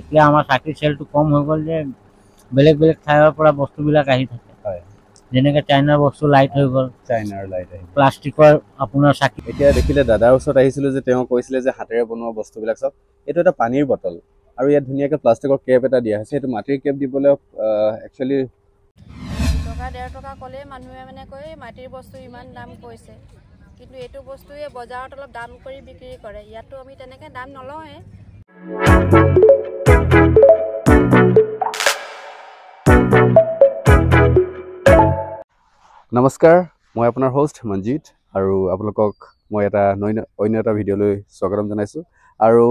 এতিয়া আমাৰ চাকৰি চেলটো কম হৈ গ'ল যে বেলেগ বেলেগ ঠাইৰ পৰা বস্তুবিলাক আহি থাকে যেনেকে চাইনাৰ বস্তু লাইট হৈ গ'ল চাইনাৰ লাইট আহিল প্লাষ্টিকৰ আপোনাৰ চাকি এতিয়া দেখিলে দাদাৰ ওচৰত আহিছিলোঁ যে তেওঁ কৈছিলে যে হাতেৰে বনোৱা বস্তুবিলাক চব এইটো এটা পানীৰ বটল আৰু ইয়াত ধুনীয়াকৈ প্লাষ্টিকৰ কেপ এটা দিয়া হৈছে সেইটো মাটিৰ কেপ দিবলৈ একচুৱেলি টকা ডেৰ টকা ক'লেই মানুহে মানে কৈ মাটিৰ বস্তু ইমান দাম কৈছে কিন্তু এইটো বস্তুৱে বজাৰত অলপ দাম কৰি বিক্ৰী কৰে ইয়াততো আমি তেনেকৈ দাম নলওঁৱে নমস্কাৰ মই আপোনাৰ হোষ্ট মঞ্জিৎ আৰু আপোনালোকক মই এটা অন্য এটা ভিডিঅ'লৈ স্বাগতম জনাইছোঁ আৰু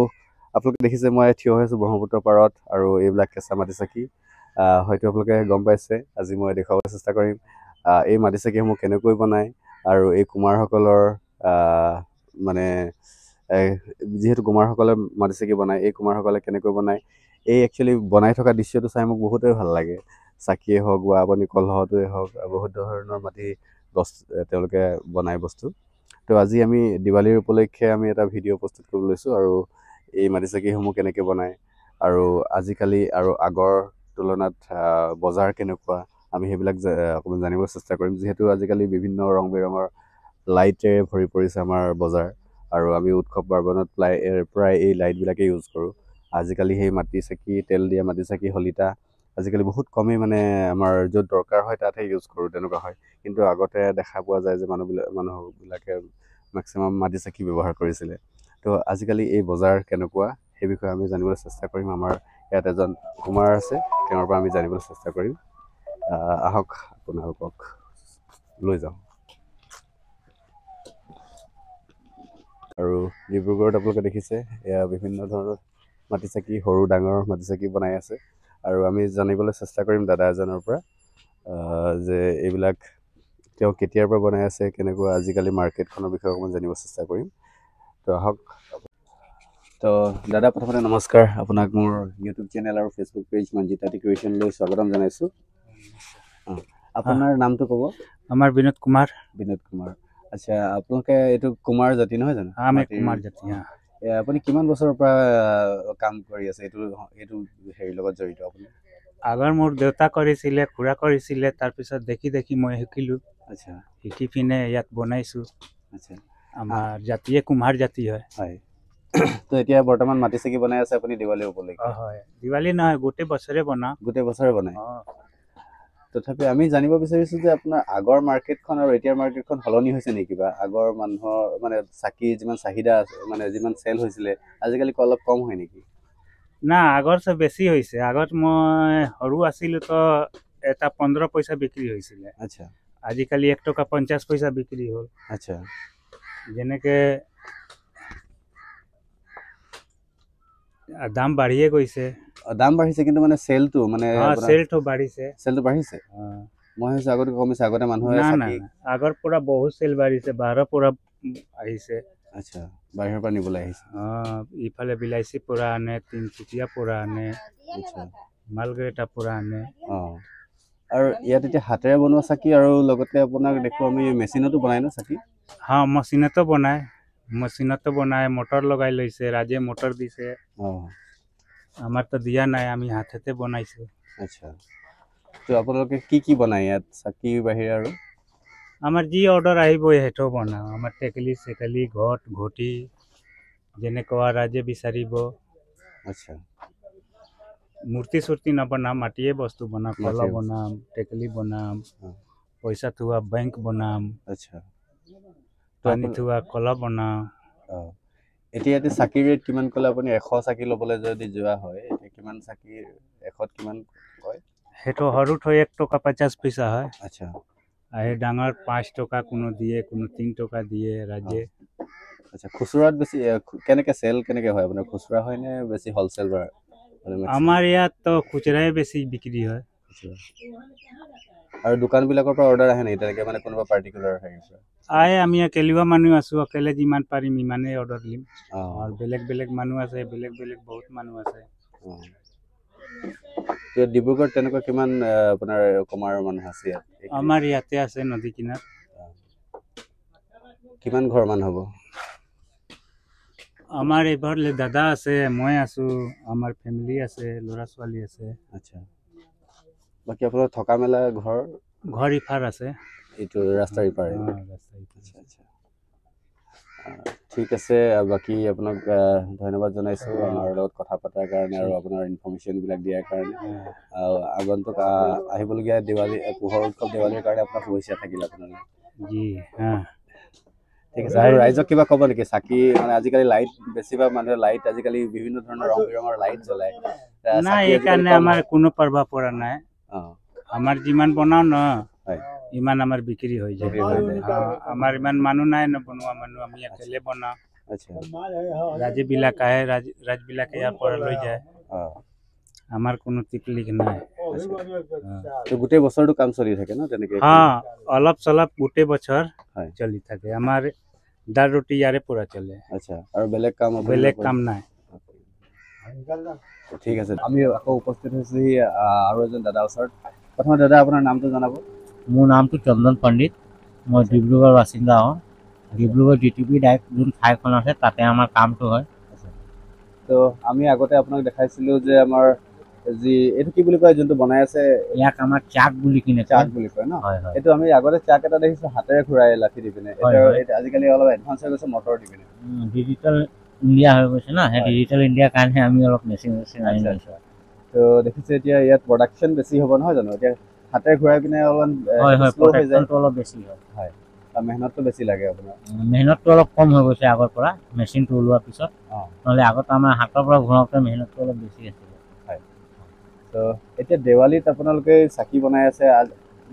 আপোনালোকে দেখিছে মই থিয় হৈ আছোঁ ব্ৰহ্মপুত্ৰৰ পাৰত আৰু এইবিলাক কেঁচা মাটিচাকি হয়তো আপোনালোকে গম পাইছে আজি মই দেখুৱাবলৈ চেষ্টা কৰিম এই মাটিচাকিসমূহ কেনেকৈ বনায় আৰু এই কুমাৰসকলৰ মানে যিহেতু কুমাৰসকলে মাটিচাকি বনায় এই কুমাৰসকলে কেনেকৈ বনায় এই একচুৱেলি বনাই থকা দৃশ্যটো চাই মোক বহুতেই ভাল লাগে চাকিয়ে হওক বা আপুনি কলহটোৱে হওক বহুত ধৰণৰ মাটি বস্তু তেওঁলোকে বনায় বস্তু তো আজি আমি দিৱালীৰ উপলক্ষে আমি এটা ভিডিঅ' প্ৰস্তুত কৰিব লৈছোঁ আৰু এই মাটি চাকিসমূহ কেনেকৈ বনায় আৰু আজিকালি আৰু আগৰ তুলনাত বজাৰ কেনেকুৱা আমি সেইবিলাক অকণমান জানিবলৈ চেষ্টা কৰিম যিহেতু আজিকালি বিভিন্ন ৰং বিৰঙৰ লাইটেৰে ভৰি পৰিছে আমাৰ বজাৰ আৰু আমি উৎসৱ পাৰ্বণত প্ৰায় প্ৰায় এই লাইটবিলাকে ইউজ কৰোঁ আজিকালি সেই মাটি চাকি তেল দিয়া মাটি চাকি হলিতা আজিকালি বহুত কমেই মানে আমাৰ য'ত দৰকাৰ হয় তাতহে ইউজ কৰোঁ তেনেকুৱা হয় কিন্তু আগতে দেখা পোৱা যায় যে মানুহবিলাক মানুহবিলাকে মেক্সিমাম মাটি চাকি ব্যৱহাৰ কৰিছিলে তো আজিকালি এই বজাৰ কেনেকুৱা সেই বিষয়ে আমি জানিবলৈ চেষ্টা কৰিম আমাৰ ইয়াত এজন কুমাৰ আছে তেওঁৰ পৰা আমি জানিবলৈ চেষ্টা কৰিম আহক আপোনালোকক লৈ যাওঁ আৰু ডিব্ৰুগড়ত আপোনালোকে দেখিছে এয়া বিভিন্ন ধৰণৰ মাটি চাকি সৰু ডাঙৰ মাটি চাকি বনাই আছে আৰু আমি জানিবলৈ চেষ্টা কৰিম দাদা এজনৰ পৰা যে এইবিলাক তেওঁ কেতিয়াৰ পৰা বনাই আছে কেনেকুৱা আজিকালি মাৰ্কেটখনৰ বিষয়ে অকণমান জানিব চেষ্টা কৰিম তো আহক তো দাদা প্ৰথমতে নমস্কাৰ আপোনাক মোৰ ইউটিউব চেনেল আৰু ফেচবুক পেজ মঞ্জিতা ডেকৰেশ্যনলৈ স্বাগতম জনাইছোঁ আপোনাৰ নামটো ক'ব আমাৰ বিনোদ কুমাৰ বিনোদ কুমাৰ আচ্ছা আপোনালোকে এইটো কুমাৰ জাতি নহয় জানো আমি কুমাৰ জাতি আপুনি কিমান বছৰৰ পৰা কাম কৰি আছে এইটো এইটো হেৰি লগত জড়িত আপুনি আগৰ মোৰ দেউতা কৰিছিলে খুৰা কৰিছিলে তাৰপিছত দেখি দেখি মই শিকিলোঁ আচ্ছা শিকি পিনে ইয়াত বনাইছোঁ আচ্ছা আমাৰ জাতিয়ে কুমাৰ জাতি হয় হয় তো এতিয়া বৰ্তমান মাটি চাকি বনাই আছে আপুনি দিৱালী উপলক্ষে হয় দিৱালী নহয় গোটেই বছৰে বনাওঁ গোটেই বছৰে বনাই তথাপি আমি জানিব বিচাৰিছোঁ যে আপোনাৰ আগৰ মাৰ্কেটখন আৰু এতিয়াৰ মাৰ্কেটখন সলনি হৈছে নেকি বা আগৰ মানুহৰ মানে চাকি যিমান চাহিদা মানে যিমান চেল হৈছিলে আজিকালি অলপ কম হয় নেকি না আগত বেছি হৈছে আগত মই সৰু আছিলোঁ তো এটা পোন্ধৰ পইচা বিক্ৰী হৈছিলে আচ্ছা আজিকালি এক টকা পঞ্চাছ পইচা বিক্ৰী হ'ল আচ্ছা যেনেকৈ দাম বাঢ়িয়ে গৈছে দাম বাঢ়িছে কিন্তু মানে সেলটো মানে সেলটো বাঢ়িছে সেলটো বাঢ়িছে মই ভাবিছো আগতে কমিছে আগতে মানুহে না না আগৰ পৰা বহুত সেল বাঢ়িছে বাহিৰৰ পৰা আহিছে আচ্ছা বাহিৰৰ পৰা নিবলৈ আহিছে অঁ ইফালে বিলাইচি পৰা আনে তিনিচুকীয়া পৰা আনে মালগেটা পৰা আনে অঁ আৰু ইয়াত এতিয়া হাতেৰে বনোৱা চাকি আৰু লগতে আপোনাক দেখো আমি মেচিনতো বনাই ন চাকি হা মেচিনতো বনায় মেচিনতো বনায় মটৰ লগাই লৈছে ৰাজে মটৰ দিছে আমাৰ তো দিয়া নাই আমি হাতেতে বনাইছো আচ্ছা আপোনালোকে কি কি বনায় ইয়াত চাকি বাহিৰে আৰু আমাৰ যি অৰ্ডাৰ আহিব সেইটো বনাওঁ আমাৰ টেকেলি চেকেলি ঘট ঘটি যেনেকুৱা ৰাজে বিচাৰিব আচ্ছা মূৰ্তি চূৰ্তি নবনাম মাটিয়ে বস্তু বনাম কলা বনাম টেকেলি বনাম পইচা থোৱা বেংক বনাম আচ্ছা পানী থোৱা কলা বনাওঁ এতিয়া ইয়াতে চাকিৰ ৰেট কিমান ক'লে আপুনি এশ চাকি ল'বলৈ যদি যোৱা হয় এতিয়া কিমান চাকি এশত কিমান হয় সেইটো সৰু থৈ এক টকা পঞ্চাছ পইচা হয় আচ্ছা আহি ডাঙৰ পাঁচ টকা কোনো দিয়ে কোনো তিনি টকা দিয়ে ৰাইজে আচ্ছা খুচুৰাত বেছি কেনেকৈ চেল কেনেকৈ হয় আপোনাৰ খুচুৰা হয়নে বেছি হ'লচেল বাৰু আমাৰ ইয়াততো খুচুৰাই বেছি বিক্ৰী হয় আৰু দোকানবিলাকৰ পৰা অৰ্ডাৰ আহে নেকি তেনেকৈ মানে কোনোবা পাৰ্টিকুলাৰ হেৰি আহে আমি একেলিবা মানুহ আছোঁ অকেলে যিমান পাৰিম ইমানেই অৰ্ডাৰ দিম আৰু বেলেগ বেলেগ মানুহ আছে বেলেগ বেলেগ বহুত মানুহ আছে ডিব্ৰুগড় তেনেকুৱা কিমান আপোনাৰ কমাৰ মানুহ আছে আমাৰ ইয়াতে আছে নদী কিনাত কিমান ঘৰ মান হ'ব আমাৰ এইবাৰ দাদা আছে মই আছো আমাৰ ফেমিলি আছে ল'ৰা ছোৱালী আছে আচ্ছা বাকী আপোনাৰ থকা মেলা ঘৰ ঘৰ ইফাৰ আছে এইটো ৰাস্তাৰ ইপাৰে ঠিক আছে বাকী আপোনাক ধন্যবাদ জনাইছোঁ আমাৰ লগত কথা পতাৰ কাৰণে আৰু আপোনাৰ ইনফৰ্মেশ্যনবিলাক দিয়াৰ কাৰণে আৰু আগন্তুক আহিবলগীয়া দেৱালী পোহৰ উৎসৱ দেৱালীৰ কাৰণে আপোনাৰ শুভেচ্ছা থাকিল আপোনালোকে জি ঠিক আছে আৰু ৰাইজক কিবা ক'ব নেকি চাকি মানে আজিকালি লাইট বেছিভাগ মানুহে লাইট আজিকালি বিভিন্ন ধৰণৰ ৰং বিৰঙৰ লাইট জ্বলায় নাই এইকাৰণে আমাৰ কোনো পাৰ্বা পৰা নাই আমাৰ যিমান বনাওঁ ন ইমান আমাৰ বিক্ৰী হৈ যায় আমাৰ ইমান মানুহ নাই নবনোৱা মানুহ আমি একেলে বনাওঁ ৰাজ্যবিলাক আহে ৰাজ্যবিলাকে ইয়াৰ পৰা লৈ যায় আমাৰ কোনো টিপলিক নাই গোটেই বছৰটো কাম চলি থাকে ন তেনেকে হা অলপ চলপ গোটেই বছৰ চলি থাকে আমাৰ দাৰ ৰুটি ইয়াৰে পৰা চলে আচ্ছা আৰু বেলেগ কাম বেলেগ কাম নাই ঠিক আছে আমি আকৌ উপস্থিত হৈছোহি আৰু এজন দাদাৰ ওচৰত প্ৰথমে দাদা আপোনাৰ নামটো জনাব মোৰ নামটো চন্দন পণ্ডিত মই ডিব্ৰুগড় বাসিন্দা হওঁ Dibrugarh D T P direct যোন ঠাইখন আছে তাতে আমাৰ কামটো হয় তো আমি আগতে আপোনাক দেখাইছিলোঁ যে আমাৰ যি এইটো কি বুলি কয় যোনটো বনাই আছে ইয়াক আমাৰ চাক বুলি কিনে চাক বুলি কয় ন এইটো আমি আগতে চাক এটা দেখিছোঁ হাতেৰে ঘূৰাই লাঠি দি পিনে আজিকালি অলপ এডভান্স হৈ গৈছে মটৰ দি পিনে ডিজিটেল ইণ্ডিয়া হৈ গৈছে ন সেই ডিজিটেল ইণ্ডিয়াৰ কাৰণেহে আমি অলপ মেচিন মেচিন আনি লৈছোঁ ত' দেখিছে এতিয়া ইয়াত প্ৰডাকশ্যন বেছি হ'ব নহয় জানো এতিয়া হাতেৰে ঘূৰাই পিনে অলপমান হয় হয় প্ৰডাকশ্যনটো অলপ বেছি হয় হয় মেহনতটো বেছি লাগে আপোনাৰ মেহনতটো অলপ কম হৈ গৈছে আগৰ পৰা মেচিনটো ওলোৱাৰ পিছত নহ'লে আগত আমাৰ হাতৰ পৰা ঘূৰাওঁতে মেহনতটো অলপ বেছি আছিলে হয় ত' এতিয়া দেৱালীত আপোনালোকে চাকি বনাই আছে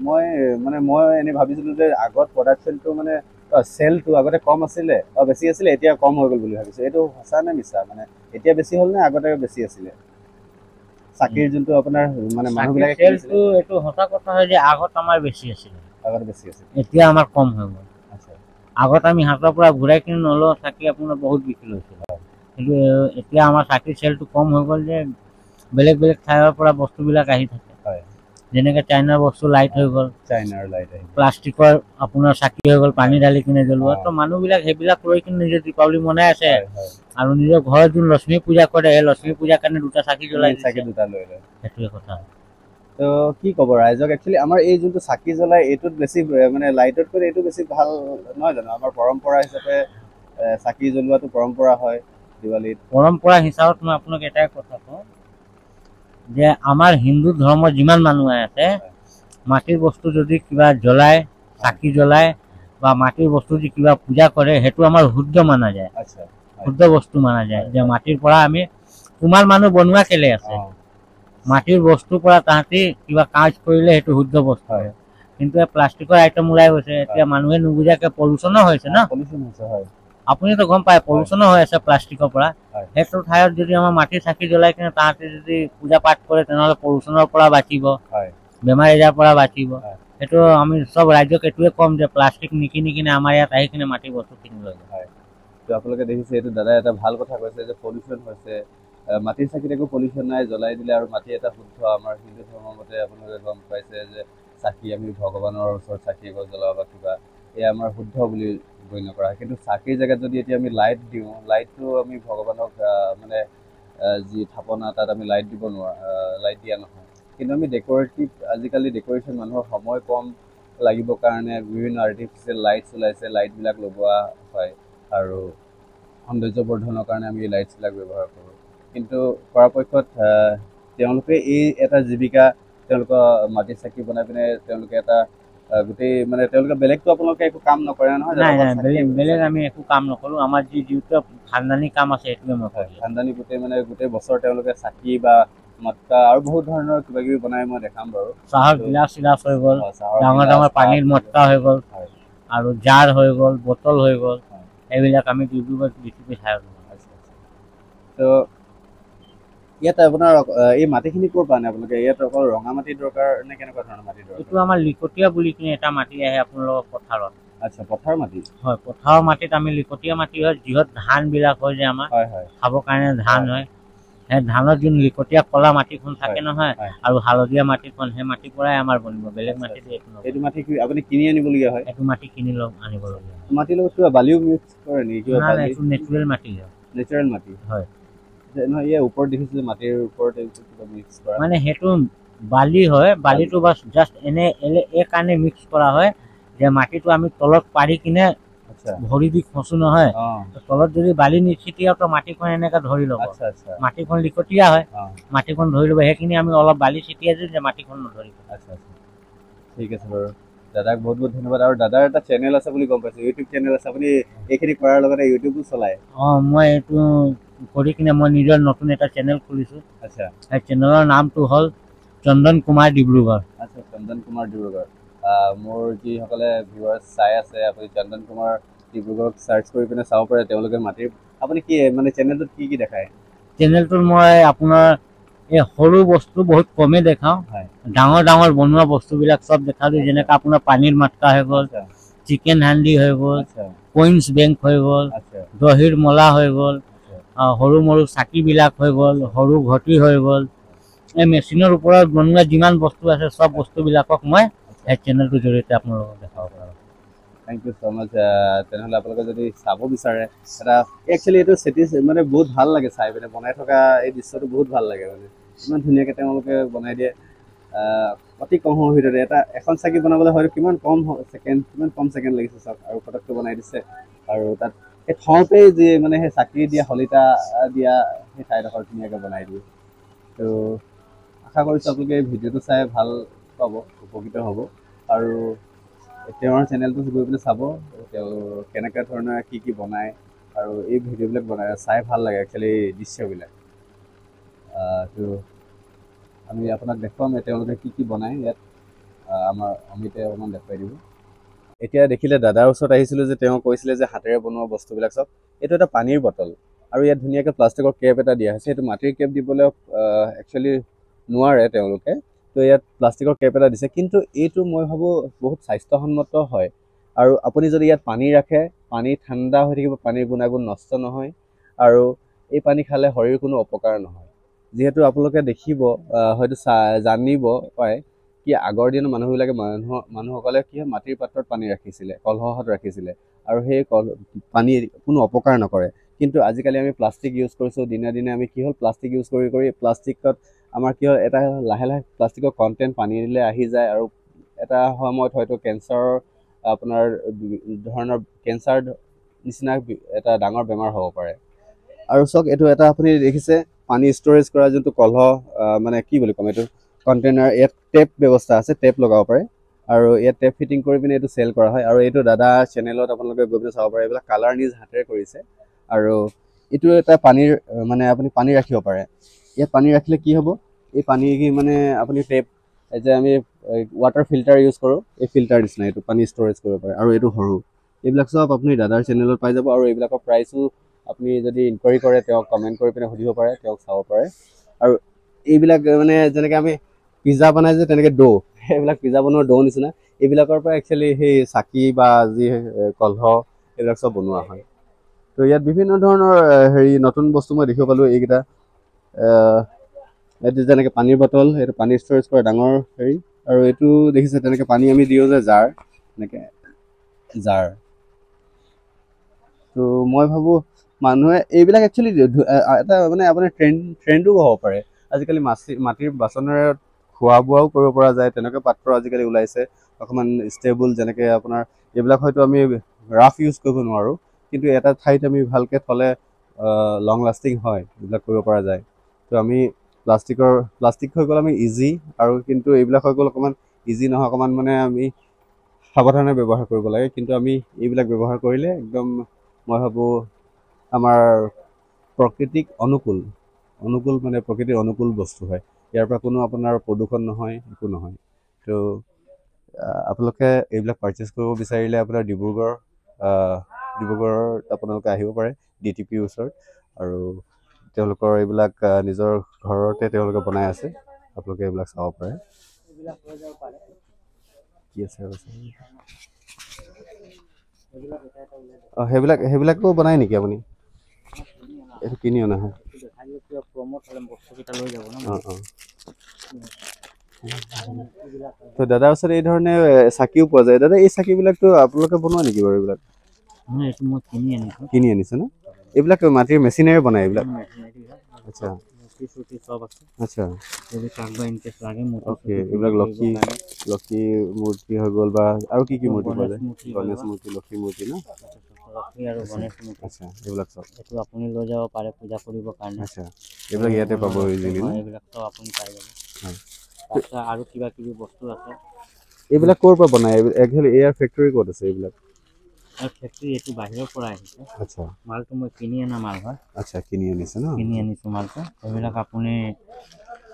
মই মানে মই এনেই ভাবিছিলোঁ যে আগত প্ৰডাকশ্যনটো মানে সেলটো আগতে কম আছিলে আৰু বেছি আছিলে এতিয়া কম হৈ গ'ল বুলি ভাবিছোঁ এইটো সঁচা নে মিছা মানে এতিয়া বেছি হ'ল নে আগতে বেছি আছিলে আগত আমি হাতৰ পৰা ঘূৰাই কিনি নলওঁ চাকি আপোনাৰ বহুত বিক্ৰী লৈছিলোঁ কিন্তু এতিয়া আমাৰ চাকিৰ কম হৈ গ'ল যে বেলেগ বেলেগ ঠাইৰ পৰা বস্তুবিলাক আহি থাকে যেনেকে চাইনার বস্তু লাইট হয়ে গেল চাইনার লাইট প্লাস্টিকর আপনার চাকি হয়ে গেল পানি ঢালি কিনে জ্বলবা তো মানুষবিল সেবিল রয়ে কিনে নিজের দীপাবলি মনে আছে আর নিজের ঘরে যখন লক্ষ্মী পূজা করে এই লক্ষ্মী পূজার কারণে দুটো চাকি জ্বলাই চাকি দুটা লয়ে সেটাই কথা তো কি কব ৰাইজক একচুৱেলি আমাৰ এই যোনটো চাকি জ্বলাই এইটোত বেছি মানে লাইটত কৰে এই বেশি ভাল নহয় জানো আমাৰ পৰম্পৰা হিচাপে চাকি জ্বলোৱাটো পৰম্পৰা হয় দিৱালীত পৰম্পৰা হিচাপত মই আপোনাক এটাই কথা কওঁ যে আমাৰ হিন্দু ধৰ্ম যিমান মানুহ আছে মাটিৰ বস্তু যদি কিবা জ্বলাই চাকি জ্বলাই বা মাটিৰ বস্তু যদি কিবা পূজা কৰে সেইটো আমাৰ শুদ্ধ মানা যায় শুদ্ধ বস্তু মানা যায় যে মাটিৰ পৰা আমি তোমাৰ মানুহ বনোৱা কেলে আছে মাটিৰ বস্তুৰ পৰা তাহাঁতি কিবা কাজ কৰিলে সেইটো শুদ্ধ বস্তু হয় কিন্তু প্লাষ্টিকৰ আইটেম ওলাই গৈছে এতিয়া মানুহে নুবুজাকে পলুচনো হৈছে ন পলুচন হৈছে হয় আপুনিতো গম পায় পলুচনো হৈ আছে প্লাষ্টিকৰ পৰা সেইটো ঠাইত যদি আমাৰ মাটি চাকি জ্বলাই কিনে তাহাঁতে যদি পূজা পাঠ কৰে তেনেহ'লে পলুচনৰ পৰা বাচিব বেমাৰ আজাৰ পৰা বাচিব সেইটো আমি চব ৰাইজক এইটোৱে কম যে প্লাষ্টিক নিকিনি কিনে আমাৰ ইয়াত আহি কিনে মাটি বস্তু কিনি লৈ যায় আপোনালোকে দেখিছে এইটো দাদাই এটা ভাল কথা কৈছে যে পলিউচন হৈছে মাটিৰ চাকিত একো পলিউচন নাই জ্বলাই দিলে আৰু মাটি এটা শুদ্ধ আমাৰ হিন্দু ধৰ্মৰ মতে আপোনালোকে গম পাইছে যে চাকি আমি ভগৱানৰ ওচৰত চাকি এগছ জ্বলাওঁ বা কিবা এয়া আমাৰ শুদ্ধ বুলি পৰিণত কৰা কিন্তু চাকিৰ জেগাত যদি এতিয়া আমি লাইট দিওঁ লাইটটো আমি ভগৱানক মানে যি থাপনা তাত আমি লাইট দিব নোৱাৰা লাইট দিয়া নহয় কিন্তু আমি ডেক'ৰেটিভ আজিকালি ডেক'ৰেশ্যন মানুহৰ সময় কম লাগিবৰ কাৰণে বিভিন্ন আৰ্টিফিচিয়েল লাইট চলাইছে লাইটবিলাক লগোৱা হয় আৰু সৌন্দৰ্যবৰ্ধনৰ কাৰণে আমি এই লাইটছবিলাক ব্যৱহাৰ কৰোঁ কিন্তু পৰাপক্ষত তেওঁলোকে এই এটা জীৱিকা তেওঁলোকৰ মাটি চাকি বনাই পিনে তেওঁলোকে এটা গোটেই মানে তেওঁলোকে বেলেগটো আপোনালোকে একো কাম নকৰে নহয় নাই নাই বেলেগ আমি একো কাম নকৰোঁ আমাৰ যি যিটো খান্দানি কাম আছে সেইটোকে মই ভাবিছোঁ খান্দানি গোটেই মানে গোটেই বছৰ তেওঁলোকে চাকি বা মটকা আৰু বহুত ধৰণৰ কিবা কিবি বনাই মই দেখাম বাৰু চাহৰ গিলাচ চিলাচ হৈ গ'ল ডাঙৰ ডাঙৰ পানীৰ মটকা হৈ গ'ল আৰু জাৰ হৈ গ'ল বটল হৈ গ'ল এইবিলাক আমি ডিব্ৰুগড় ডিষ্ট্ৰিক্টত চাই আছোঁ ত' ইয়াত আপোনাৰ এই মাটিখিনি ক'ৰ পৰা আনে আপোনালোকে ইয়াত অকল ৰঙা মাটিৰ দৰকাৰ নে কেনেকুৱা ধৰণৰ মাটি দৰকাৰ এইটো আমাৰ লিকটীয়া বুলি কিনে এটা মাটি আহে আপোনালোকৰ পথাৰত আচ্ছা পথাৰ মাটি হয় পথাৰৰ মাটিত আমি লিকটীয়া মাটি হয় যিহত ধানবিলাক হয় যে আমাৰ হয় হয় খাবৰ কাৰণে ধান হয় সেই ধানত যোন লিকটীয়া কলা মাটিখন থাকে নহয় আৰু হালধীয়া মাটিখন সেই মাটিৰ পৰাই আমাৰ বনিব বেলেগ মাটি এইটো মাটি আপুনি কিনি আনিবলগীয়া হয় এইটো মাটি কিনি লওঁ আনিবলগীয়া মাটিৰ লগত কিবা বালিও মিক্স কৰে নেকি নেচাৰেল মাটি নেচাৰেল মাটি হয় মানে সেইটো বালি হয় বালিটো বা জাষ্ট এনে এইকাৰণে মিক্স কৰা হয় যে মাটিটো আমি তলত পাৰি কিনে ভৰি দি খচু নহয় তলত যদি বালি নিচিটিয়াও মাটিখন এনেকে ধৰি লব মাটিখন লিকটীয়া হয় মাটিখন ধৰি লব সেইখিনি আমি অলপ বালি চিটিয়াই দিওঁ যে মাটিখন নধৰিব ঠিক আছে বাৰু দাদাক বহুত বহুত ধন্যবাদ আৰু দাদাৰ এটা চেনেল আছে বুলি গম পাইছো ইউটিউব চেনেল আছে আপুনি এইখিনি কৰাৰ লগতে ইউটিউবো চলায় অ মই এইটো কৰি কিনে মই নিজৰ নতুন এটা চেনেল খুলিছো আচ্ছা সেই চেনেলৰ নামটো হ'ল চন্দন কুমাৰ ডিব্ৰুগড় আচ্ছা চন্দন কুমাৰ ডিব্ৰুগড় মোৰ যিসকলে ভিউৱাৰ চাই আছে আপুনি চন্দন কুমাৰ ডিব্ৰুগড়ক চাৰ্চ কৰি পিনে চাব পাৰে তেওঁলোকে মাতি আপুনি কি মানে চেনেলটোত কি কি দেখায় চেনেলটোত মই আপোনাৰ এই সৰু বস্তু বহুত কমেই দেখাওঁ ডাঙৰ ডাঙৰ বনোৱা বস্তুবিলাক চব দেখা দেখালোঁ যেনেকৈ আপোনাৰ পানীৰ মাটকা হৈ গ'ল চিকেন হাণ্ডি হৈ গ'ল কইন্স বেংক হৈ গ'ল দহিৰ মলা হৈ গ'ল সৰু মৰু চাকিবিলাক হৈ গ'ল সৰু ঘটি হৈ গ'ল এই মেচিনৰ ওপৰত বনোৱা যিমান বস্তু আছে চব বস্তুবিলাকক মই এই চেনেলটোৰ জৰিয়তে আপোনালোকক দেখাব পাৰোঁ থেংক ইউ ছ' মাচ তেনেহ'লে আপোনালোকে যদি চাব বিচাৰে এটা একচুৱেলি এইটো চেটিচ মানে বহুত ভাল লাগে চাই পিনে বনাই থকা এই দৃশ্যটো বহুত ভাল লাগে মানে ইমান ধুনীয়াকৈ তেওঁলোকে বনাই দিয়ে অতি কম সময়ৰ ভিতৰতে এটা এখন চাকি বনাবলৈ হয়তো কিমান কম চেকেণ্ড কিমান কম চেকেণ্ড লাগিছে চাওক আৰু প্ৰডাক্টটো বনাই দিছে আৰু তাত সেই থওঁতে যে মানে সেই চাকি দিয়া শলিতা দিয়া সেই ঠাইডোখৰ ধুনীয়াকৈ বনাই দিয়ে তো আশা কৰিছোঁ আপোনালোকে ভিডিঅ'টো চাই ভাল পাব উপকৃত হ'ব আৰু তেওঁৰ চেনেলটো গৈ পেলাই চাব তেওঁ কেনেকুৱা ধৰণৰ কি কি বনায় আৰু এই ভিডিঅ'বিলাক বনাই চাই ভাল লাগে একচুৱেলি দৃশ্যবিলাক তো আমি আপোনাক দেখুৱাম তেওঁলোকে কি কি বনায় ইয়াত আমাৰ অমিতে অকণমান দেখুৱাই দিব এতিয়া দেখিলে দাদাৰ ওচৰত আহিছিলোঁ যে তেওঁ কৈছিলে যে হাতেৰে বনোৱা বস্তুবিলাক চব এইটো এটা পানীৰ বটল আৰু ইয়াত ধুনীয়াকৈ প্লাষ্টিকৰ কেপ এটা দিয়া হৈছে সেইটো মাটিৰ কেপ দিবলৈ একচুৱেলি নোৱাৰে তেওঁলোকে তো ইয়াত প্লাষ্টিকৰ কেপ এটা দিছে কিন্তু এইটো মই ভাবোঁ বহুত স্বাস্থ্যসন্মত হয় আৰু আপুনি যদি ইয়াত পানী ৰাখে পানী ঠাণ্ডা হৈ থাকিব পানীৰ গুণাগুণ নষ্ট নহয় আৰু এই পানী খালে শৰীৰ কোনো অপকাৰ নহয় যিহেতু আপোনালোকে দেখিব হয়তো জানিব পাৰে কি আগৰ দিনৰ মানুহবিলাকে মানুহ মানুহসকলে কি হয় মাটিৰ পাত্ৰত পানী ৰাখিছিলে কলহত ৰাখিছিলে আৰু সেই কল পানী কোনো অপকাৰ নকৰে কিন্তু আজিকালি আমি প্লাষ্টিক ইউজ কৰিছোঁ দিনে দিনে আমি কি হ'ল প্লাষ্টিক ইউজ কৰি কৰি প্লাষ্টিকত আমাৰ কি হ'ল এটা লাহে লাহে প্লাষ্টিকৰ কণ্টেণ্ট পানীলে আহি যায় আৰু এটা সময়ত হয়তো কেঞ্চাৰৰ আপোনাৰ ধৰণৰ কেঞ্চাৰ নিচিনা এটা ডাঙৰ বেমাৰ হ'ব পাৰে আৰু চাওক এইটো এটা আপুনি দেখিছে পানী ষ্ট'ৰেজ কৰা যোনটো কলহ মানে কি বুলি ক'ম এইটো কণ্টেইনাৰ ইয়াত টেপ ব্যৱস্থা আছে টেপ লগাব পাৰে আৰু ইয়াত টেপ ফিটিং কৰি পিনে এইটো চেল কৰা হয় আৰু এইটো দাদা চেনেলত আপোনালোকে গৈ পিনে চাব পাৰে এইবিলাক কালাৰ নিজ হাতেৰে কৰিছে আৰু এইটো এটা পানীৰ মানে আপুনি পানী ৰাখিব পাৰে ইয়াত পানী ৰাখিলে কি হ'ব এই পানী মানে আপুনি টেপ এই যে আমি ৱাটাৰ ফিল্টাৰ ইউজ কৰোঁ এই ফিল্টাৰ নিচিনা এইটো পানী ষ্ট'ৰেজ কৰিব পাৰে আৰু এইটো সৰু এইবিলাক চব আপুনি দাদাৰ চেনেলত পাই যাব আৰু এইবিলাকৰ প্ৰাইচো আপুনি যদি ইনকুৱাৰী কৰে তেওঁক কমেণ্ট কৰি পিনে সুধিব পাৰে তেওঁক চাব পাৰে আৰু এইবিলাক মানে যেনেকৈ আমি পিজ্জা বনাই যে তেনেকে ডো এইবিলাক পিজ্জা বনোৱাৰ ডো নিচিনা এইবিলাকৰ পৰা একচুৱেলি সেই চাকি বা যি কলহ এইবিলাক চব বনোৱা হয় তো ইয়াত বিভিন্ন ধৰণৰ হেৰি নতুন বস্তু মই দেখিব পালোঁ এইকেইটা এইটো যেনেকে পানীৰ বটল এইটো পানী ষ্ট'ৰেজ কৰা ডাঙৰ হেৰি আৰু এইটো দেখিছে তেনেকে পানী আমি দিওঁ যে জাৰ এনেকে জাৰ তো মই ভাবোঁ মানুহে এইবিলাক একচুৱেলি এটা মানে আপোনাৰ ট্ৰেণ্ড ট্ৰেণ্ডো হ'ব পাৰে আজিকালি মাচি মাটিৰ বাচনেৰে খোৱা বোৱাও কৰিব পৰা যায় তেনেকৈ পাত্ৰ আজিকালি ওলাইছে অকণমান ষ্টেবল যেনেকৈ আপোনাৰ এইবিলাক হয়তো আমি ৰাফ ইউজ কৰিব নোৱাৰোঁ কিন্তু এটা ঠাইত আমি ভালকৈ থলে লং লাষ্টিং হয় এইবিলাক কৰিব পৰা যায় তো আমি প্লাষ্টিকৰ প্লাষ্টিক হৈ গ'ল আমি ইজি আৰু কিন্তু এইবিলাক হৈ গ'ল অকণমান ইজি নহয় অকণমান মানে আমি সাৱধানে ব্যৱহাৰ কৰিব লাগে কিন্তু আমি এইবিলাক ব্যৱহাৰ কৰিলে একদম মই ভাবোঁ আমাৰ প্ৰকৃতিক অনুকূল অনুকূল মানে প্ৰকৃতিৰ অনুকূল বস্তু হয় ইয়াৰ পৰা কোনো আপোনাৰ প্ৰদূষণ নহয় একো নহয় তো আপোনালোকে এইবিলাক পাৰ্চেজ কৰিব বিচাৰিলে আপোনাৰ ডিব্ৰুগড় ডিব্ৰুগড়ত আপোনালোকে আহিব পাৰে ডি টি পিৰ ওচৰত আৰু তেওঁলোকৰ এইবিলাক নিজৰ ঘৰতে তেওঁলোকে বনাই আছে আপোনালোকে এইবিলাক চাব পাৰে কি আছে অঁ সেইবিলাক সেইবিলাকো বনায় নেকি আপুনি এইটো কিনি অনা হয় তো দাদাৰ ওচৰত এই ধৰণে চাকিও পোৱা যায় দাদা এই চাকিবিলাকতো আপোনালোকে বনোৱা নেকি বাৰু এইবিলাক কিনি আনিছো ন এইবিলাক মাটিৰ মেচিনেৰে বনায় এইবিলাক আচ্ছা লক্ষী মূৰ্তি হৈ গ'ল বা আৰু কি কি মূৰ্তি পোৱা যায় গণেশ মূৰ্তি লক্ষী মূৰ্তি ন লক্ষ্মী আৰু গণেশ মূৰ্তি আছে এইবিলাক সব এইটো আপুনি লৈ যাব পাৰে পূজা কৰিবৰ কাৰণে আচ্ছা এইবিলাক ইয়াতে পাব ইজিলি এইবিলাক সব আপুনি পাই যাব আচ্ছা আৰু কিবা কিবি বস্তু আছে এইবিলাক ক'ৰ পৰা বনায় একচুৱেলি এয়াৰ ফেক্টৰী ক'ত আছে এইবিলাক ফেক্টৰী এইটো বাহিৰৰ পৰা আহিছে আচ্ছা মালটো মই কিনি অনা মাল হয় আচ্ছা কিনি আনিছে ন কিনি আনিছোঁ মালটো এইবিলাক আপুনি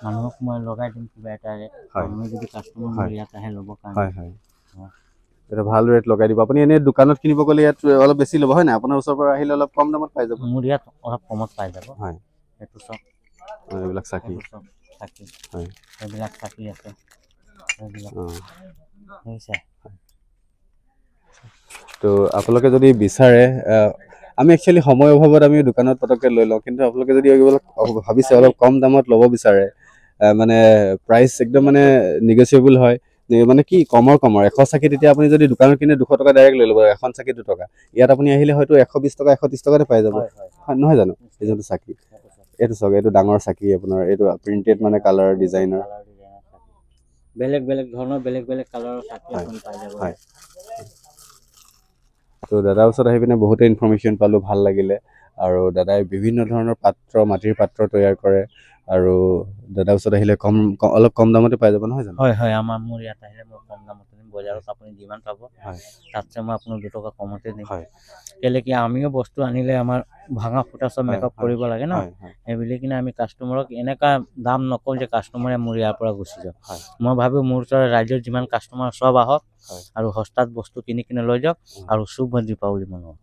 মানুহক মই লগাই দিম কিবা এটা ৰেট আমি যদি কাষ্টমাৰ ইয়াত আহে ল'ব কাৰণে হয় হয় হয় এটা ভাল ৰেট লগাই দিব আপুনি এনে দোকানত কিনিব গ'লে ইয়াত অলপ বেছি ল'ব হয় নাই আপোনাৰ ওচৰৰ পৰা আহিলে অলপ কম দামত পাই যাব মোৰ ইয়াত অলপ কমত পাই যাব হয় সেইটো চব এইবিলাক চাকি চাকি হয় সেইবিলাক চাকি আছে তো আপোনালোকে যদি বিচাৰে আমি একচুৱেলি সময় অভাৱত আমি দোকানত পটককৈ লৈ লওঁ কিন্তু আপোনালোকে যদি ভাবিছে অলপ কম দামত ল'ব বিচাৰে মানে প্ৰাইচ একদম মানে নিগচিয়েবল হয় মানে কি কমৰ কমৰ এশ চাকি তেতিয়া আপুনি যদি দোকানত কিনে দুশ টকা ডাইৰেক্ট লৈ ল'ব এখন চাকি দুটকা ইয়াত আপুনি আহিলে হয়তো এশ বিছ টকা এশ ত্ৰিছ টকাতে পাই যাব নহয় জানো এইজনটো চাকি এইটো চাওক এইটো ডাঙৰ চাকি আপোনাৰ এইটো প্ৰিণ্টেড মানে কালাৰ ডিজাইনৰ বেলেগ বেলেগ ধৰণৰ বেলেগ বেলেগ কালাৰৰ হয় ত' দাদাৰ ওচৰত আহি পিনে বহুতে ইনফৰ্মেশ্যন পালোঁ ভাল লাগিলে আৰু দাদাই বিভিন্ন ধৰণৰ পাত্ৰ মাটিৰ পাত্ৰ তৈয়াৰ কৰে আৰু দাদা ওচৰত আহিলে কম অলপ কম দামতে পাই যাব নহয় জানো হয় হয় আমাৰ মোৰ ইয়াত আহিলে মই কম দামত বজাৰত আপুনি যিমান পাব তাতছে মই আপোনাক দুটকা কমতে দিম হয় কেলে কি আমিও বস্তু আনিলে আমাৰ ভাঙা ফুটা চব মেকআপ কৰিব লাগে ন সেইবুলি কিনে আমি কাষ্টমাৰক এনেকুৱা দাম নকওঁ যে কাষ্টমাৰে মোৰ ইয়াৰ পৰা গুচি যাওক মই ভাবোঁ মোৰ ওচৰত যিমান কাষ্টমাৰ চব আহক আৰু সস্তাত বস্তু কিনি কিনে লৈ যাওক আৰু চুপ ভাজি পাওঁ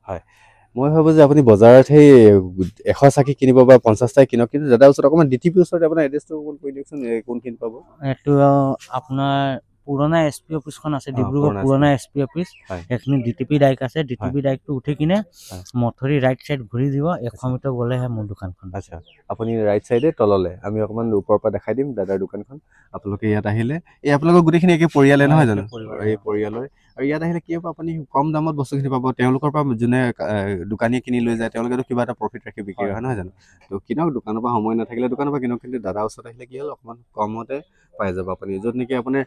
হয় মই ভাবোঁ যে আপুনি বজাৰত সেই এশ চাকি কিনিব বা পঞ্চাছটাই কিনক কিন্তু দাদাৰ ওচৰত অকণমান ডি টি পি ওচৰত আপোনাৰ এড্ৰেছটো অকণমান কৰি দিয়কচোন কোনখিনি পাব এইটো আপোনাৰ পুৰণা এছ পি অফিচখন আছে ডিব্ৰুগড় পুৰণা এছ পি অফিচ সেইখিনি ডি টি পি ডাইক আছে ডি টি পি ডাইকটো উঠি কিনে মথুৰি ৰাইট ছাইড ঘূৰি দিব এশ মিটাৰ গ'লেহে মোৰ দোকানখন আচ্ছা আপুনি ৰাইট ছাইডে তললে আমি অকণমান ওপৰৰ পৰা দেখাই দিম দাদাৰ দোকানখন আপোনালোকে ইয়াত আহিলে এই আপোনালোকৰ গোটেইখিনি একে পৰিয়ালে নহয় জানো এই পৰিয়ালৰ আৰু ইয়াত আহিলে কি হ'ব আপুনি কম দামত বস্তুখিনি পাব তেওঁলোকৰ পৰা যোনে দোকানীয়ে কিনি লৈ যায় তেওঁলোকেতো কিবা এটা প্ৰফিট ৰাখি বিক্ৰী হয় নহয় জানো ত' কিনক দোকানৰ পৰা সময় নাথাকিলে দোকানৰ পৰা কিনক কিন্তু দাদাৰ ওচৰত আহিলে কি হ'ল অকণমান কমতে পাই যাব আপুনি য'ত নেকি আপুনি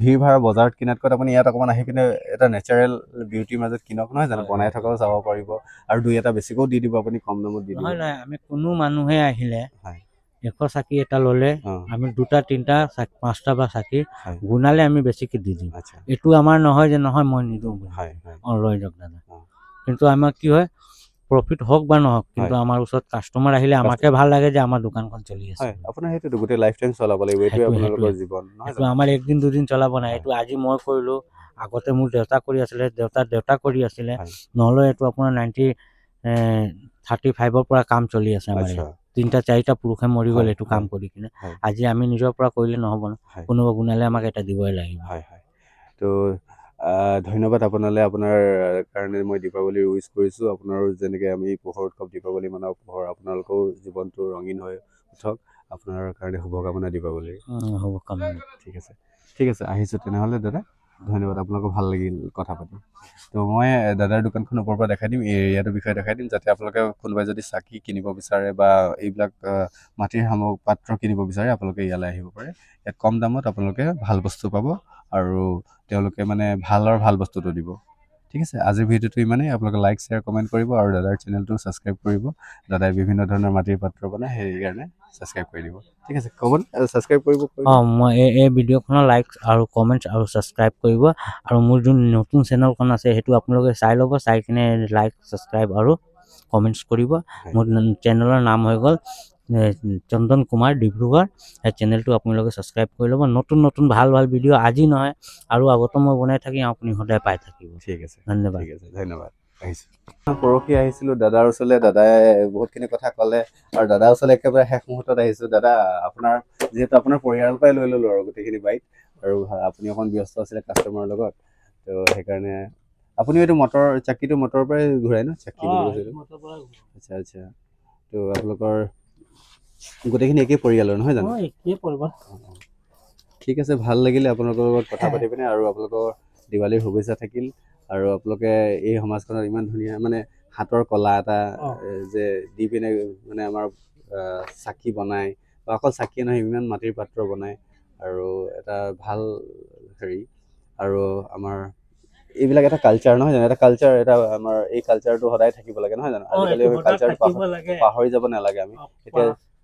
ভিৰ ভাৰ বজাৰত কিনাতকৈ আপুনি ইয়াত অকণমান আহি পিনে এটা নেচাৰেল বিউটিৰ মাজত কিনক নহয় জানো বনাই থকাও যাব পাৰিব আৰু দুই এটা বেছিকৈও দি দিব আপুনি কম দামত দি দিব নহয় আমি কোনো মানুহে আহিলে হয় এশ চাকি এটা ললে আমি দুটা তিনটা পাঁচটা বা চাকি গুণালে আমি বেছিকে দি দিম এইটো আমাৰ নহয় যে নহয় মই নিদিওঁ অঁ লৈ যাওক দাদা কিন্তু আমাৰ কি হয় প্ৰফিট হওক বা নহওক কিন্তু আমাৰ ওচৰত কাষ্টমাৰ আহিলে আমাকে ভাল লাগে যে আমাৰ দোকানখন চলি আছে আমাৰ একদিন দুদিন চলাব নাই এইটো আজি মই কৰিলোঁ আগতে মোৰ দেউতা কৰি আছিলে দেউতা দেউতা কৰি আছিলে নহ'লে এইটো আপোনাৰ নাইণ্টি থাৰ্টি ফাইভৰ পৰা কাম চলি আছে আমাৰ তিনিটা চাৰিটা পুৰুষে মৰি গ'ল এইটো কাম কৰি কিনে আজি আমি নিজৰ পৰা কৰিলে নহ'ব ন কোনোবা গুণালে আমাক এটা দিবই লাগিব হয় হয় তো ধন্যবাদ আপোনালৈ আপোনাৰ কাৰণে মই দীপাৱলী উইচ কৰিছোঁ আপোনাৰ যেনেকৈ আমি পোহৰ উৎসৱ দীপাৱলী মানাওঁ পোহৰ আপোনালোকৰো জীৱনটো ৰঙীন হৈ উঠক আপোনাৰ কাৰণে শুভকামনা দীপাৱলী শুভকামনা ঠিক আছে ঠিক আছে আহিছোঁ তেনেহ'লে দাদা ধন্যবাদ আপোনালোকৰ ভাল লাগিল কথা পাতি তো মই দাদাৰ দোকানখন ওপৰৰ পৰা দেখাই দিম এৰিয়াটোৰ বিষয়ে দেখাই দিম যাতে আপোনালোকে কোনোবাই যদি চাকি কিনিব বিচাৰে বা এইবিলাক মাটিৰ সামগ্ৰী পাত্ৰ কিনিব বিচাৰে আপোনালোকে ইয়ালৈ আহিব পাৰে ইয়াত কম দামত আপোনালোকে ভাল বস্তু পাব আৰু তেওঁলোকে মানে ভালৰ ভাল বস্তুটো দিব ঠিক আছে আজিৰ ভিডিঅ'টো ইমানেই আপোনালোকে লাইক শ্বেয়াৰ কমেণ্ট কৰিব আৰু দাদাৰ চেনেলটো ছাবস্ক্ৰাইব কৰিব দাদাই বিভিন্ন ধৰণৰ মাটিৰ পাত্ৰ বনাই সেইকাৰণে ছাবস্ক্ৰাইব কৰি দিব ঠিক আছে ক'ব ছাবস্ক্ৰাইব কৰিব অঁ মই এই এই ভিডিঅ'খনৰ লাইক আৰু কমেণ্টছ আৰু ছাবস্ক্ৰাইব কৰিব আৰু মোৰ যোন নতুন চেনেলখন আছে সেইটো আপোনালোকে চাই ল'ব চাই কিনে লাইক ছাবস্ক্ৰাইব আৰু কমেণ্টছ কৰিব মোৰ চেনেলৰ নাম হৈ গ'ল চন্দন কুমাৰ ডিব্ৰুগড় চেনেলটো আপোনালোকে ছাবস্ক্ৰাইব কৰি ল'ব নতুন নতুন ভাল ভাল ভিডিঅ' আজি নহয় আৰু আগতো মই বনাই থাকিম আপুনি সদায় পাই থাকিব ঠিক আছে ধন্যবাদ ধন্যবাদ আহিছোঁ পৰহি আহিছিলোঁ দাদাৰ ওচৰলৈ দাদাই বহুতখিনি কথা ক'লে আৰু দাদাৰ ওচৰলৈ একেবাৰে শেষ মুহূৰ্তত আহিছোঁ দাদা আপোনাৰ যিহেতু আপোনাৰ পৰিয়ালৰ পৰাই লৈ ল'লোঁ আৰু গোটেইখিনি বাইক আৰু আপুনি অকণ ব্যস্ত আছিলে কাষ্টমাৰৰ লগত তো সেইকাৰণে আপুনি এইটো মটৰ চাকিটো মটৰৰ পৰাই ঘূৰাই ন চাকি আচ্ছা আচ্ছা তো আপোনালোকৰ গোটেইখিনি একেই পৰিয়ালৰ নহয় জানো একেই পৰিয়াল ঠিক আছে ভাল লাগিলে আপোনালোকৰ লগত কথা পাতি পিনে আৰু আপোনালোকৰ দিৱালীৰ শুভেচ্ছা থাকিল আৰু আপোনালোকে এই সমাজখনত ইমান ধুনীয়া মানে হাতৰ কলা এটা যে দি পিনে মানে আমাৰ চাকি বনায় বা অকল চাকিয়ে নহয় ইমান মাটিৰ পাত্ৰ বনায় আৰু এটা ভাল হেৰি আৰু আমাৰ এইবিলাক এটা কালচাৰ নহয় জানো এটা কালচাৰ এটা আমাৰ এই কালচাৰটো সদায় থাকিব লাগে নহয় জানো আজিকালি কালচাৰটো পাহৰি যাব নালাগে আমি এতিয়া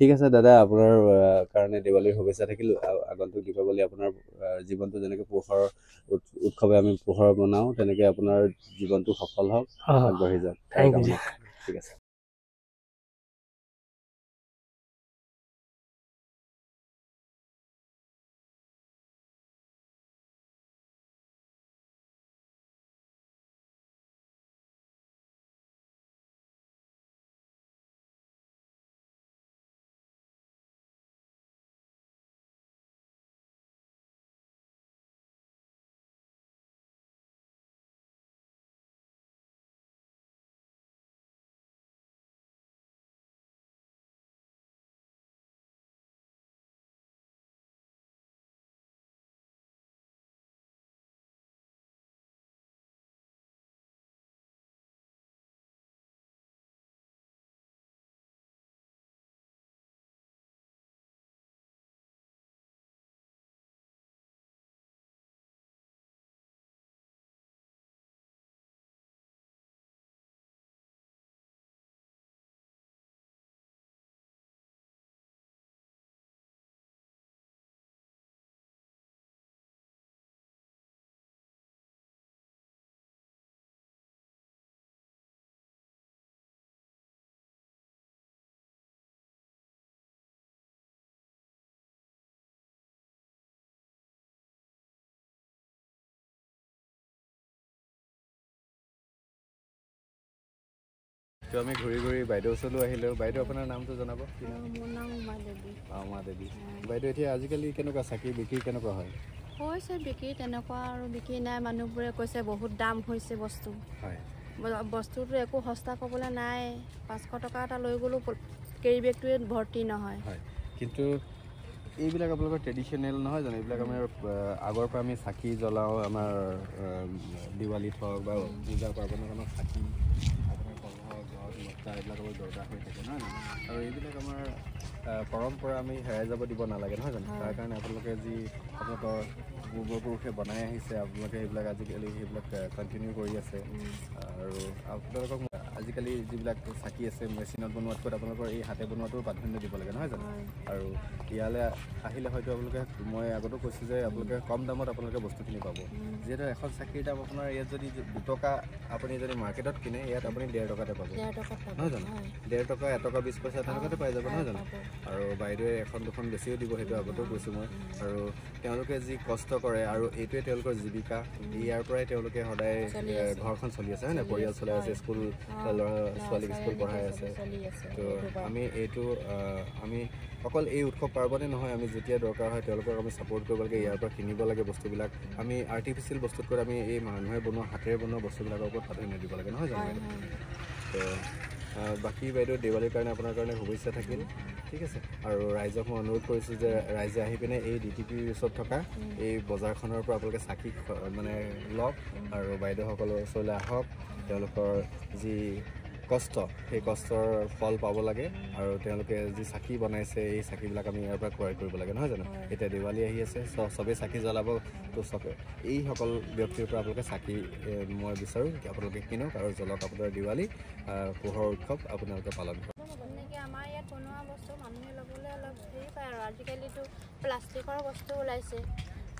ঠিক আছে দাদা আপোনাৰ কাৰণে দেৱালীৰ শুভেচ্ছা থাকিল আগন্তুক দীপাৱলী আপোনাৰ জীৱনটো যেনেকে পোহৰ উৎসৱে আমি পোহৰ বনাওঁ তেনেকে আপোনাৰ জীৱনটো সফল হওক আগবাঢ়ি যাওক ঠিক আছে তো আমি ঘূৰি ঘূৰি বাইদেউ ওচৰলৈ আহিলোঁ বাইদেউ আপোনাৰ নামতো জানাবো বাইদেউ এটা আজিকালি কেনকা চাকি বিক্ৰী কেনেকুৱা হয় হয়েছে বিক্ৰী তেনেকুৱা আৰু বিক্ৰী নাই মানুহবোৰে কৈছে বহুত দাম হৈছে বস্তু হয় বস্তুটো একো সস্তা ক'বলৈ নাই পাঁচশ টকা এটা লৈ গ'লেও কেৰি বেগটুয়ে ভৰ্তি নহয় কিন্তু এইবিলাক আপোনালোকৰ ট্ৰেডিশ্যনেল নহয় জানো এইবিলাক আমি আগৰ পৰা আমি চাকি জ্বলাওঁ আমাৰ দিৱালীত হওক বা পূজা পাৰ্বণত আমাৰ চাকি সূতা এইবিলাকৰ দৰকাৰ হৈ থাকে নহয় জানো আৰু এইবিলাক আমাৰ পৰম্পৰা আমি হেৰাই যাব দিব নালাগে নহয় জানো তাৰ কাৰণে আপোনালোকে যি আপোনালোকৰ পূৰ্বপুৰুষে বনাই আহিছে আপোনালোকে সেইবিলাক আজিকালি সেইবিলাক কণ্টিনিউ কৰি আছে আৰু আপোনালোকক আজিকালি যিবিলাক চাকি আছে মেচিনত বনোৱাতকৈ আপোনালোকৰ এই হাতে বনোৱাটো প্ৰাধান্য দিব লাগে নহয় জানো আৰু ইয়ালৈ আহিলে হয়তো আপোনালোকে মই আগতেও কৈছোঁ যে আপোনালোকে কম দামত আপোনালোকে বস্তুখিনি পাব যিহেতু এখন চাকিৰ দাম আপোনাৰ ইয়াত যদি দুটকা আপুনি যদি মাৰ্কেটত কিনে ইয়াত আপুনি ডেৰ টকাতে পাব নহয় জানো ডেৰ টকা এটকা বিছ পইচা তেনেকুৱাতে পাই যাব নহয় জানো আৰু বাইদেৱে এখন দুখন বেছিও দিব সেইটো আগতেও কৈছোঁ মই আৰু তেওঁলোকে যি কষ্ট কৰে আৰু এইটোৱে তেওঁলোকৰ জীৱিকা ইয়াৰ পৰাই তেওঁলোকে সদায় ঘৰখন চলি আছে হয় হয়নে পৰিয়াল চলাই আছে স্কুল ল'ৰা ছোৱালীক স্কুল পঢ়াই আছে তো আমি এইটো আমি অকল এই উৎসৱ পাৰ্বণে নহয় আমি যেতিয়া দৰকাৰ হয় তেওঁলোকক আমি ছাপৰ্ট কৰিব লাগে ইয়াৰ পৰা কিনিব লাগে বস্তুবিলাক আমি আৰ্টিফিচিয়েল বস্তুতকৈ আমি এই মানুহে বনোৱা হাতেৰে বনোৱা বস্তুবিলাকৰ ওপৰত প্ৰাধান্য দিব লাগে নহয় জানো তো বাকী বাইদেউ দেৱালীৰ কাৰণে আপোনাৰ কাৰণে শুভেচ্ছা থাকিল ঠিক আছে আৰু ৰাইজক মই অনুৰোধ কৰিছোঁ যে ৰাইজে আহি পিনে এই ডি টি পি ওচৰত থকা এই বজাৰখনৰ পৰা আপোনালোকে চাকি মানে লওক আৰু বাইদেউসকলৰ ওচৰলৈ আহক তেওঁলোকৰ যি কষ্ট সেই কষ্টৰ ফল পাব লাগে আৰু তেওঁলোকে যি চাকি বনাইছে এই চাকিবিলাক আমি ইয়াৰ পৰা ক্ৰয় কৰিব লাগে নহয় জানো এতিয়া দেৱালী আহি আছে চবেই চাকি জ্বলাব তো চবে এইসকল ব্যক্তিৰ পৰা আপোনালোকে চাকি মই বিচাৰোঁ আপোনালোকে কিনক আৰু জ্বলক আপোনাৰ দেৱালী পোহৰ উৎসৱ আপোনালোকে পালন কৰক আজিকালিতো প্লাষ্টিকৰ বস্তু ওলাইছে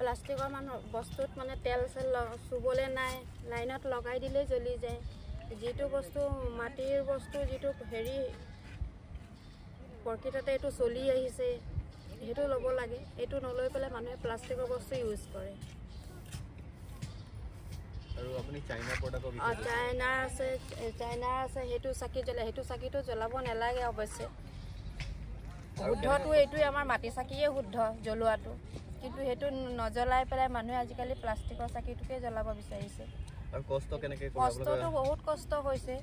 প্লাষ্টিকৰ মানুহ বস্তুত মানে তেল চেল চুবলৈ নাই লাইনত লগাই দিলেই জ্বলি যায় যিটো বস্তু মাটিৰ বস্তু যিটো হেৰি প্ৰকৃততে এইটো চলি আহিছে সেইটো ল'ব লাগে এইটো নলৈ পেলাই মানুহে প্লাষ্টিকৰ বস্তু ইউজ কৰে চাইনাৰ আছে চাইনাৰ আছে সেইটো চাকি জ্বলাই সেইটো চাকিটো জ্বলাব নালাগে অৱশ্যে শুদ্ধটো এইটোৱে আমাৰ মাটি চাকিয়ে শুদ্ধ জ্বলোৱাটো কিন্তু সেইটো নজ্বলাই পেলাই মানুহে আজিকালি প্লাষ্টিকৰ চাকিটোকে জ্বলাব বিচাৰিছে কষ্টটো বহুত কষ্ট হৈছে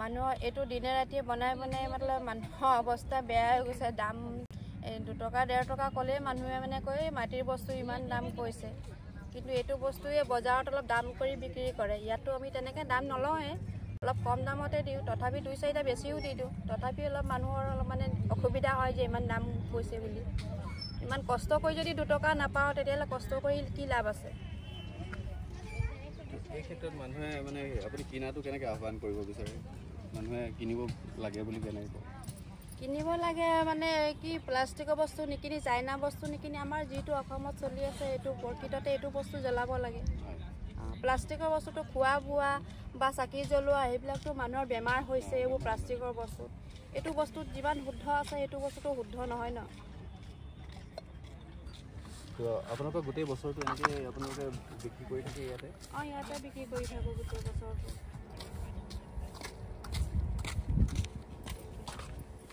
মানুহৰ এইটো দিনে ৰাতিয়ে বনাই বনাই মানে মানুহৰ অৱস্থা বেয়া হৈ গৈছে দাম দুটকা ডেৰ টকা ক'লেই মানুহে মানে কয় মাটিৰ বস্তু ইমান দাম কৈছে কিন্তু এইটো বস্তুৱে বজাৰত অলপ দাম কৰি বিক্ৰী কৰে ইয়াতো আমি তেনেকৈ দাম নলওঁৱে অলপ কম দামতে দিওঁ তথাপি দুই চাৰিটা বেছিও দি দিওঁ তথাপি অলপ মানুহৰ অলপ মানে অসুবিধা হয় যে ইমান দাম কৈছে বুলি ইমান কষ্ট কৰি যদি দুটকা নাপাওঁ তেতিয়াহ'লে কষ্ট কৰি কি লাভ আছে কিনিব লাগে কিনিব লাগে মানে কি প্লাষ্টিকৰ বস্তু নিকিনি চাইনা বস্তু নিকিনি আমাৰ যিটো অসমত চলি আছে এইটো প্ৰকৃততে এইটো বস্তু জ্বলাব লাগে প্লাষ্টিকৰ বস্তুটো খোৱা বোৱা বা চাকি জ্বলোৱা সেইবিলাকতো মানুহৰ বেমাৰ হৈছে এইবোৰ প্লাষ্টিকৰ বস্তু এইটো বস্তু যিমান শুদ্ধ আছে সেইটো বস্তুটো শুদ্ধ নহয় ন আপোনালোকৰ গোটেই বছৰটো এনেকৈ আপোনালোকে বিক্ৰী কৰি থাকে ইয়াতে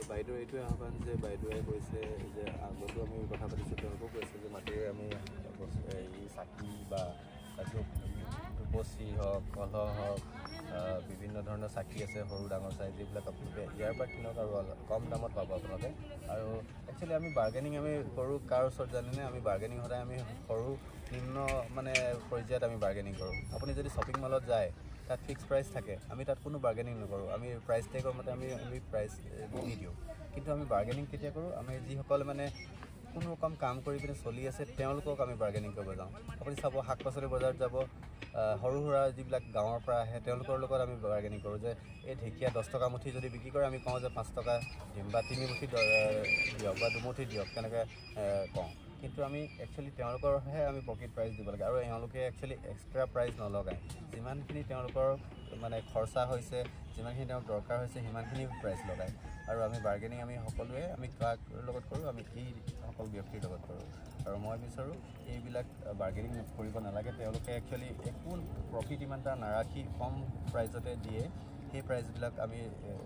বাইদেউ এইটোৱে আহ্বান যে বাইদেৱে কৈছে যে আগতো আমি কথা পাতিছোঁ তেওঁলোকেও কৈছে যে মাটিৰে আমি চাকি বা ৰূপশ্ৰী হওক কলহ হওক বিভিন্ন ধৰণৰ চাকি আছে সৰু ডাঙৰ চাই যিবিলাক আপোনালোকে ইয়াৰ পৰা কিনক আৰু কম দামত পাব আপোনালোকে আৰু একচুৱেলি আমি বাৰ্গেনিং আমি কৰোঁ কাৰ ওচৰত জানেনে আমি বাৰ্গেনিং সদায় আমি সৰু নিম্ন মানে পৰ্যায়ত আমি বাৰ্গেনিং কৰোঁ আপুনি যদি শ্বপিং মলত যায় তাত ফিক্স প্ৰাইচ থাকে আমি তাত কোনো বাৰ্গেনিং নকৰোঁ আমি প্ৰাইচ টেগৰ মতে আমি আমি প্ৰাইচ দিওঁ কিন্তু আমি বাৰ্গেনিং কেতিয়া কৰোঁ আমি যিসকলে মানে যিকোনো কাম কাম কৰি পিনে চলি আছে তেওঁলোকক আমি বাৰ্গেনিং কৰিব যাওঁ আপুনি চাব শাক পাচলি বজাৰত যাব সৰু সুৰা যিবিলাক গাঁৱৰ পৰা আহে তেওঁলোকৰ লগত আমি বাৰ্গেনিং কৰোঁ যে এই ঢেকীয়া দহ টকা মুঠি যদি বিক্ৰী কৰে আমি কওঁ যে পাঁচ টকা দিম বা তিনি মুঠি দিয়ক বা দুমুঠি দিয়ক তেনেকৈ কওঁ কিন্তু আমি একচুৱেলি তেওঁলোকৰহে আমি প্ৰকৃত প্ৰাইজ দিব লাগে আৰু এওঁলোকে একচুৱেলি এক্সট্ৰা প্ৰাইজ নলগায় যিমানখিনি তেওঁলোকৰ মানে খৰচা হৈছে যিমানখিনি তেওঁক দৰকাৰ হৈছে সিমানখিনি প্ৰাইজ লগায় আৰু আমি বাৰ্গেনিং আমি সকলোৱে আমি কাক লগত কৰোঁ আমি কিসকল ব্যক্তিৰ লগত কৰোঁ আৰু মই বিচাৰোঁ এইবিলাক বাৰ্গেনিং কৰিব নালাগে তেওঁলোকে একচুৱেলি একো প্ৰফিট ইমান এটা নাৰাখি কম প্ৰাইজতে দিয়ে সেই প্ৰাইজবিলাক আমি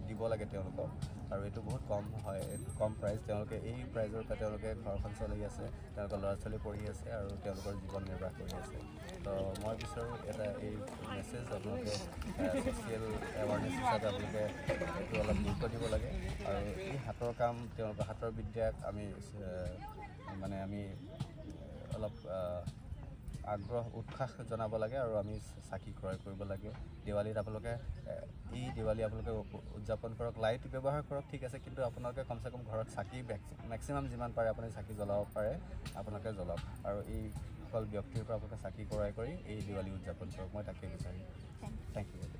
দিব লাগে তেওঁলোকক আৰু এইটো বহুত কম হয় কম প্ৰাইজ তেওঁলোকে এই প্ৰাইজৰ পৰা তেওঁলোকে ঘৰখন চলি আছে তেওঁলোকৰ ল'ৰা ছোৱালী পঢ়ি আছে আৰু তেওঁলোকৰ জীৱন নিৰ্বাহ কৰি আছে তো মই বিচাৰোঁ এটা এই মেছেজ আপোনালোকে ছ'চিয়েল এৱাৰনেছ হিচাপে আপোনালোকে এইটো অলপ গুৰুত্ব দিব লাগে আৰু এই হাতৰ কাম তেওঁলোকৰ হাতৰ বিদ্যাক আমি মানে আমি অলপ আগ্ৰহ উৎসাহ জনাব লাগে আৰু আমি চাকি ক্ৰয় কৰিব লাগে দেৱালীত আপোনালোকে এই দেৱালী আপোনালোকে উদযাপন কৰক লাইট ব্যৱহাৰ কৰক ঠিক আছে কিন্তু আপোনালোকে কমচে কম ঘৰত চাকি মেক্সিমাম যিমান পাৰে আপুনি চাকি জ্বলাব পাৰে আপোনালোকে জ্বলাওক আৰু এই সকল ব্যক্তিৰ পৰা আপোনালোকে চাকি ক্ৰয় কৰি এই দেৱালী উদযাপন কৰক মই তাকেই বিচাৰিম থেংক ইউ